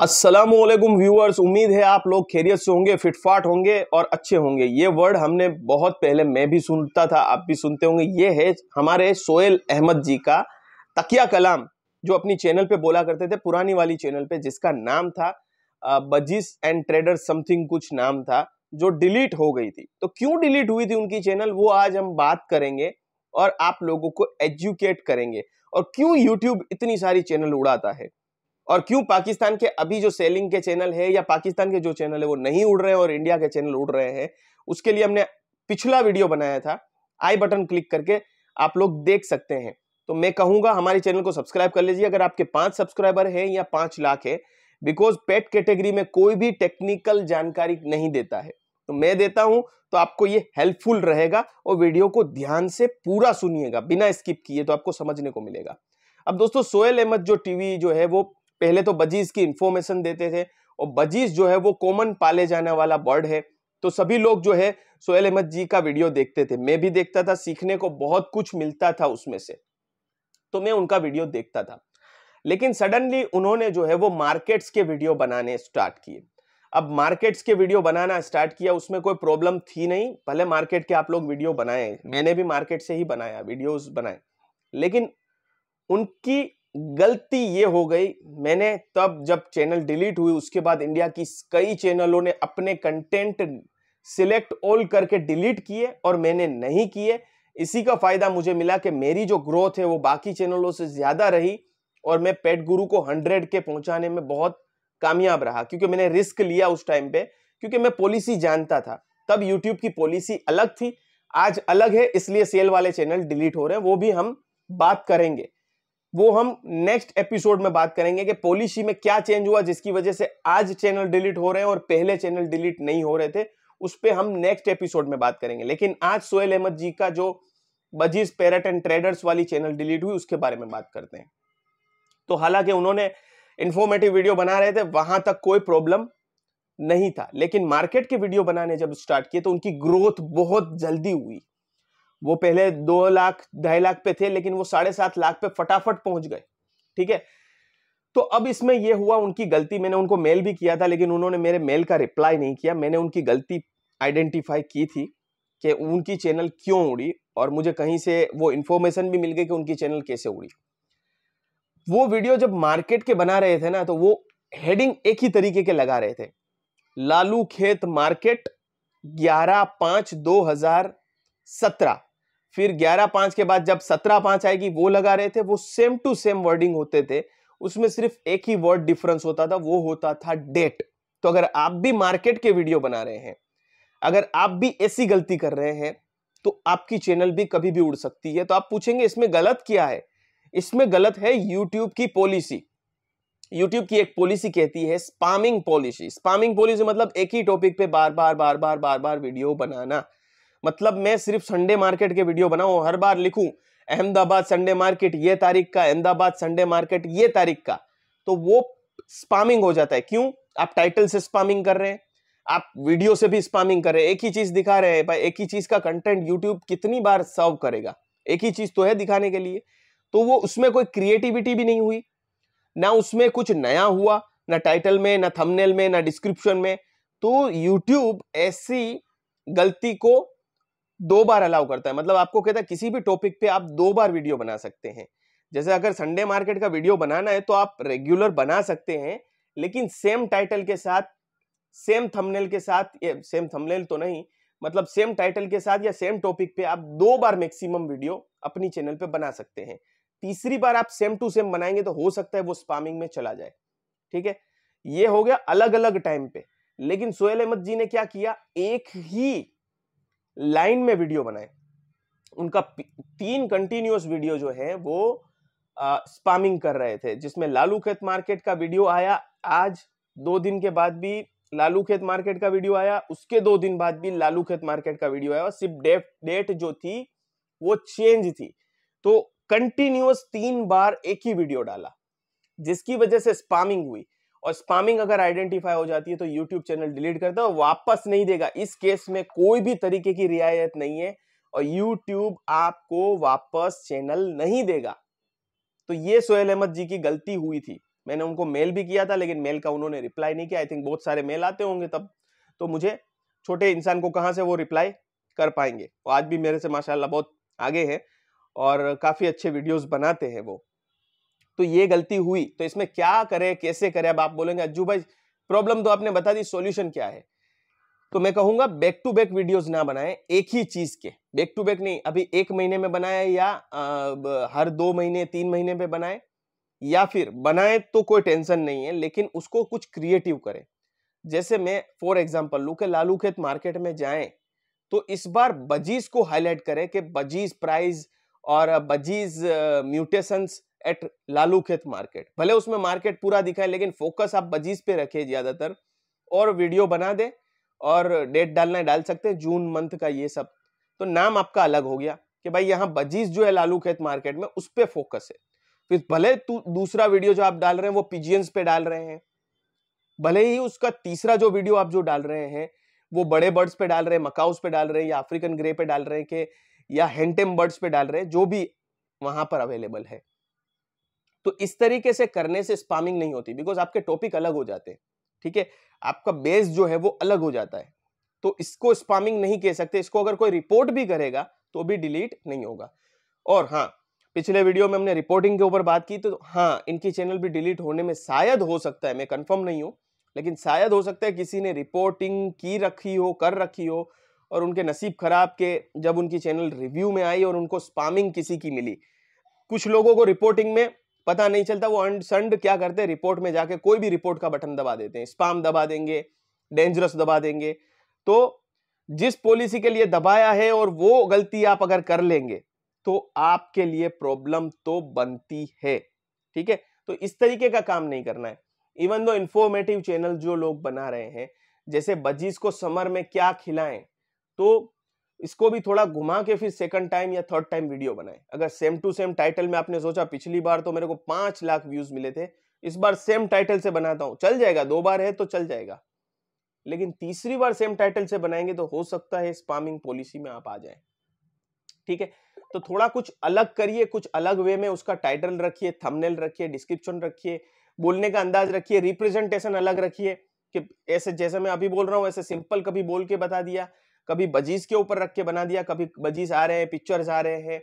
Aslam viewers उम्मीद है आप लोग खैरियत से होंगे फिटफाट होंगे और अच्छे होंगे ये वर्ड हमने बहुत पहले मैं भी सुनता था आप भी सुनते होंगे ये है हमारे सोहेल अहमद जी का तकिया कलाम जो अपनी चैनल पे बोला करते थे पुरानी वाली चैनल पे जिसका नाम था बजिस एंड ट्रेडर समथिंग कुछ नाम था जो डिलीट हो गई थी तो क्यों डिलीट हुई थी उनकी चैनल वो आज हम बात करेंगे और आप लोगों को एजुकेट करेंगे और क्यों यूट्यूब इतनी सारी चैनल उड़ाता है और क्यों पाकिस्तान के अभी जो सेलिंग के चैनल है या पाकिस्तान के जो चैनल है वो नहीं उड़ रहे हैं और इंडिया के चैनल उड़ रहे हैं उसके लिए हमने पिछला वीडियो बनाया था आई बटन क्लिक करके आप लोग देख सकते हैं तो मैं कहूंगा हमारे चैनल को सब्सक्राइब कर लीजिए अगर आपके पांच सब्सक्राइबर हैं या पांच लाख है बिकॉज पेट कैटेगरी में कोई भी टेक्निकल जानकारी नहीं देता है तो मैं देता हूं तो आपको ये हेल्पफुल रहेगा और वीडियो को ध्यान से पूरा सुनिएगा बिना स्किप किए तो आपको समझने को मिलेगा अब दोस्तों सोयल अहमद जो टीवी जो है वो पहले तो बजीज की इंफॉर्मेशन देते थे और बजीज जो है वो कॉमन पाले जाने वाला बर्ड है तो सभी लोग जो है सोहेल अहमद जी का वीडियो देखते थे मैं भी देखता था सीखने को बहुत कुछ मिलता था उसमें से तो मैं उनका वीडियो देखता था लेकिन सडनली उन्होंने जो है वो मार्केट्स के वीडियो बनाने स्टार्ट किए अब मार्केट्स के वीडियो बनाना स्टार्ट किया उसमें कोई प्रॉब्लम थी नहीं भले मार्केट के आप लोग वीडियो बनाए मैंने भी मार्केट से ही बनाया वीडियोस बनाए लेकिन उनकी गलती ये हो गई मैंने तब जब चैनल डिलीट हुई उसके बाद इंडिया की कई चैनलों ने अपने कंटेंट सिलेक्ट ऑल करके डिलीट किए और मैंने नहीं किए इसी का फायदा मुझे मिला कि मेरी जो ग्रोथ है वो बाकी चैनलों से ज़्यादा रही और मैं पेट गुरु को हंड्रेड के पहुंचाने में बहुत कामयाब रहा क्योंकि मैंने रिस्क लिया उस टाइम पे क्योंकि मैं पॉलिसी जानता था तब यूट्यूब की पॉलिसी अलग थी आज अलग है इसलिए सेल वाले चैनल डिलीट हो रहे हैं वो भी हम बात करेंगे वो हम नेक्स्ट एपिसोड में बात करेंगे कि पॉलिसी में क्या चेंज हुआ जिसकी वजह से आज चैनल डिलीट हो रहे हैं और पहले चैनल डिलीट नहीं हो रहे थे उस पर हम नेक्स्ट एपिसोड में बात करेंगे लेकिन आज सोहेल अहमद जी का जो बजीज पैरट एंड ट्रेडर्स वाली चैनल डिलीट हुई उसके बारे में बात करते हैं तो हालांकि उन्होंने इन्फॉर्मेटिव वीडियो बना रहे थे वहां तक कोई प्रॉब्लम नहीं था लेकिन मार्केट के वीडियो बनाने जब स्टार्ट किए तो उनकी ग्रोथ बहुत जल्दी हुई वो पहले दो लाख ढाई लाख पे थे लेकिन वो साढ़े सात लाख पे फटाफट पहुंच गए ठीक है तो अब इसमें यह हुआ उनकी गलती मैंने उनको मेल भी किया था लेकिन उन्होंने मेरे मेल का रिप्लाई नहीं किया मैंने उनकी गलती आइडेंटिफाई की थी कि उनकी चैनल क्यों उड़ी और मुझे कहीं से वो इन्फॉर्मेशन भी मिल गई कि उनकी चैनल कैसे उड़ी वो वीडियो जब मार्केट के बना रहे थे ना तो वो हेडिंग एक ही तरीके के लगा रहे थे लालू खेत मार्केट ग्यारह पांच दो हजार सत्रह फिर ग्यारह पांच के बाद जब सत्रह पांच आएगी वो लगा रहे थे वो सेम टू सेम वर्डिंग होते थे उसमें सिर्फ एक ही वर्ड डिफरेंस होता था वो होता था डेट तो अगर आप भी मार्केट के वीडियो बना रहे हैं अगर आप भी ऐसी गलती कर रहे हैं तो आपकी चैनल भी कभी भी उड़ सकती है तो आप पूछेंगे इसमें गलत क्या है इसमें गलत है यूट्यूब की पॉलिसी यूट्यूब की एक पॉलिसी कहती है स्पामिंग पॉलिसी स्पामिंग पॉलिसी मतलब एक ही टॉपिक पे बार बार बार बार बार बार वीडियो बनाना मतलब मैं सिर्फ संडे मार्केट के वीडियो बनाऊँ हर बार लिखूँ अहमदाबाद संडे मार्केट ये तारीख का अहमदाबाद संडे मार्केट ये तारीख का तो वो स्पामिंग हो जाता है क्यों आप टाइटल से स्पामिंग कर रहे हैं आप वीडियो से भी स्पामिंग कर रहे हैं एक ही चीज़ दिखा रहे हैं भाई एक ही चीज़ का कंटेंट यूट्यूब कितनी बार सर्व करेगा एक ही चीज़ तो है दिखाने के लिए तो वो उसमें कोई क्रिएटिविटी भी नहीं हुई ना उसमें कुछ नया हुआ ना टाइटल में ना थंबनेल में ना डिस्क्रिप्शन में तो यूट्यूब ऐसी गलती को दो बार अलाउ करता है मतलब आपको कहता है किसी भी टॉपिक पे आप दो बार वीडियो बना सकते हैं जैसे अगर संडे मार्केट का वीडियो बनाना है तो आप रेगुलर बना सकते हैं लेकिन सेम टाइटल के साथ सेम थंबनेल के साथ ये सेम थंबनेल तो नहीं मतलब सेम टाइटल के साथ या सेम टॉपिक पे आप दो बार मैक्सिमम वीडियो अपनी चैनल पे बना सकते हैं तीसरी बार आप सेम टू सेम बनाएंगे तो हो सकता है वो स्पामिंग में चला जाए ठीक है ये हो गया अलग अलग टाइम पे लेकिन सोहेल अहमद जी ने क्या किया एक ही लाइन में वीडियो बनाए उनका तीन कंटिन्यूस वीडियो जो है वो आ, स्पामिंग कर रहे थे जिसमें लालू खेत मार्केट का वीडियो आया आज दो दिन के बाद भी लालू खेत मार्केट का वीडियो आया उसके दो दिन बाद भी लालू खेत मार्केट का वीडियो आया सिर्फ डेट डेट जो थी वो चेंज थी तो कंटिन्यूस तीन बार एक ही वीडियो डाला जिसकी वजह से स्पामिंग हुई और स्पामिंग अगर आइडेंटिफाई हो जाती है तो यूट्यूब चैनल डिलीट करता है वापस नहीं देगा इस केस में कोई भी तरीके की रियायत नहीं है और यूट्यूब आपको वापस चैनल नहीं देगा तो ये सोहेल अहमद जी की गलती हुई थी मैंने उनको मेल भी किया था लेकिन मेल का उन्होंने रिप्लाई नहीं किया आई थिंक बहुत सारे मेल आते होंगे तब तो मुझे छोटे इंसान को कहाँ से वो रिप्लाई कर पाएंगे वो आज भी मेरे से माशाल्लाह बहुत आगे हैं और काफ़ी अच्छे वीडियोस बनाते हैं वो तो ये गलती हुई तो इसमें क्या करें कैसे करें अब आप बोलेंगे अज्जू भाई प्रॉब्लम तो आपने बता दी सोल्यूशन क्या है तो मैं कहूंगा बैक टू बैक वीडियोस ना बनाएं एक ही चीज के बैक टू बैक नहीं अभी एक महीने में बनाए या आ, हर दो महीने तीन महीने में बनाए या फिर बनाए तो कोई टेंशन नहीं है लेकिन उसको कुछ क्रिएटिव करें जैसे मैं फॉर एग्जाम्पल लू के लालू खेत मार्केट में जाए तो इस बार बजीज को हाईलाइट करें कि बजीज प्राइज और budgies mutations at Lalu Khet market भले उसमें मार्केट पूरा दिखाए लेकिन फोकस आप बजीज पे रखिए ज़्यादातर और वीडियो बना दे और डेट डालना डाल सकते हैं जून मंथ का ये सब तो नाम आपका अलग हो गया कि भाई यहाँ बजीज जो है लालू खेत मार्केट में उस पर फोकस है फिर भले दूसरा वीडियो जो आप डाल रहे हैं वो पिजियंस पे डाल रहे हैं भले ही उसका तीसरा जो वीडियो आप जो डाल रहे हैं वो बड़े बर्ड्स पे डाल रहे हैं मकाउस पे डाल रहे हैं या अफ्रीकन ग्रे पे डाल रहे हैं कि या हैंटेम बर्ड्स पे डाल रहे हैं जो भी वहां पर अवेलेबल है तो इस तरीके से करने से स्पामिंग नहीं होती बिकॉज आपके टॉपिक अलग हो जाते हैं ठीक है आपका बेस जो है वो अलग हो जाता है तो इसको स्पामिंग नहीं कह सकते इसको अगर कोई रिपोर्ट भी करेगा तो भी डिलीट नहीं होगा और हाँ पिछले वीडियो में हमने रिपोर्टिंग के ऊपर बात की तो हाँ इनकी चैनल भी डिलीट होने में शायद हो सकता है मैं कंफर्म नहीं हूँ लेकिन शायद हो सकता है किसी ने रिपोर्टिंग की रखी हो कर रखी हो और उनके नसीब खराब के जब उनकी चैनल रिव्यू में आई और उनको स्पामिंग किसी की मिली कुछ लोगों को रिपोर्टिंग में पता नहीं चलता वो संड क्या करते हैं रिपोर्ट में जाके कोई भी रिपोर्ट का बटन दबा देते हैं स्पाम दबा देंगे डेंजरस दबा देंगे तो जिस पॉलिसी के लिए दबाया है और वो गलती आप अगर कर लेंगे तो आपके लिए प्रॉब्लम तो बनती है ठीक है तो इस तरीके का काम नहीं करना है इवन दो इन्फॉर्मेटिव चैनल जो लोग बना रहे हैं जैसे बजीज को समर में क्या खिलाएं तो इसको भी थोड़ा घुमा के फिर सेकंड टाइम या थर्ड टाइम वीडियो बनाए अगर सेम टू सेम टाइटल में आपने सोचा पिछली बार तो मेरे को पांच लाख व्यूज मिले थे इस बार सेम टाइटल से बनाता हूं चल जाएगा दो बार है तो चल जाएगा लेकिन तीसरी बार सेम टाइटल से बनाएंगे तो हो सकता है स्पामिंग पॉलिसी में आप आ जाए ठीक है तो थोड़ा कुछ अलग करिए कुछ अलग वे में उसका टाइटल रखिए थमनेल रखिए डिस्क्रिप्शन रखिए बोलने का अंदाज रखिए रिप्रेजेंटेशन अलग रखिए कि ऐसे जैसे मैं अभी बोल रहा हूँ ऐसे सिंपल कभी बोल के बता दिया कभी बजीज के ऊपर रख के बना दिया कभी बजीज आ रहे हैं पिक्चर्स आ रहे हैं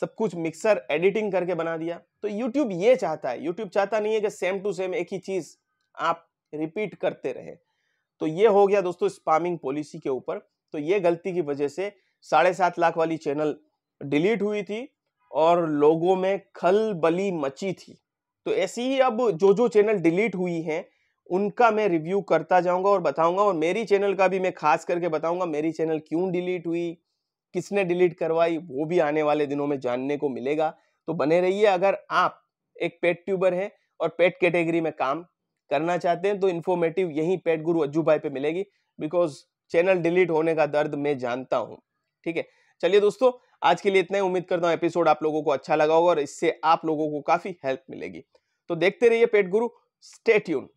सब कुछ मिक्सर एडिटिंग करके बना दिया तो यूट्यूब ये चाहता है यूट्यूब चाहता नहीं है कि सेम टू सेम एक ही चीज़ आप रिपीट करते रहे तो ये हो गया दोस्तों स्पामिंग पॉलिसी के ऊपर तो ये गलती की वजह से साढ़े सात लाख वाली चैनल डिलीट हुई थी और लोगों में खलबली मची थी तो ऐसी ही अब जो जो चैनल डिलीट हुई हैं उनका मैं रिव्यू करता जाऊंगा और बताऊंगा और मेरी चैनल का भी मैं खास करके बताऊंगा मेरी चैनल क्यों डिलीट हुई किसने डिलीट करवाई वो भी आने वाले दिनों में जानने को मिलेगा तो बने रहिए अगर आप एक पेट ट्यूबर हैं और पेट कैटेगरी में काम करना चाहते हैं तो इन्फॉर्मेटिव यही पेट गुरु अज्जू भाई पे मिलेगी बिकॉज चैनल डिलीट होने का दर्द मैं जानता हूँ ठीक है चलिए दोस्तों आज के लिए इतना ही उम्मीद करता हूँ एपिसोड आप लोगों को अच्छा लगा होगा और इससे आप लोगों को काफ़ी हेल्प मिलेगी तो देखते रहिए पेट गुरु स्टेट्यून